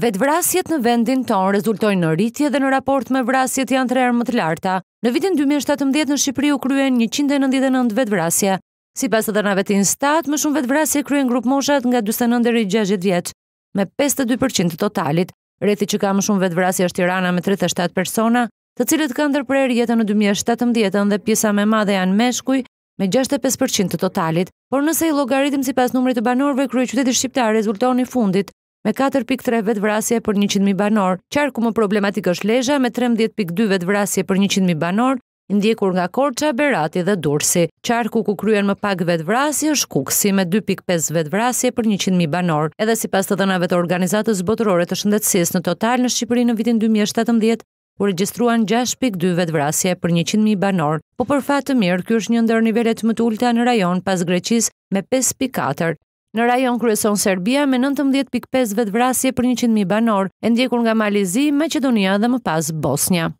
Vetë vrasjet në vendin ton rezultojnë në rritje dhe në raport me vrasjet janë tre të larta. Në vitin 2017 në Shqipëri u kryen 199 vetë vrasja. Si pas të dërnave të instat, më shumë vetë vrasje kryen grupë moshat nga 29 dhe 60 vjetë, me 52% të totalit. Rethi që ka më shumë vetë vrasje është tirana me 37 persona, të cilët ka ndërprer jetën në 2017 dhe pjesa me madhe janë meshkuj, me 65% të totalit, por nëse i logaritim si pas numrit të banorve, kryë qytetit Shqiptar rezultoni fundit, me 4.3 vetë vrasje për 100.000 banor, qarku më problematik është lejxha me 13.2 vetë vrasje për 100.000 banor, ndjekur nga Korqa, Berati dhe Dursi. Qarku ku kryen më pak vetë vrasje është kuksi me 2.5 vetë vrasje për 100.000 banor. Edhe si pas të dënave të organizatës botërore të shëndetsis në total në Shqipëri në vitin 2017, u regjistruan 6.2 vetë vrasje për 100.000 banor. Po për fatë të mirë, kjo është një ndër nivellet më të ulta në rajon pas Greqis me 5.4 Në rajon kryeson Serbia me 19.5 vetë vrasje për 100.000 banor, e ndjekur nga Malizi, Macedonia dhe më pas Bosnia.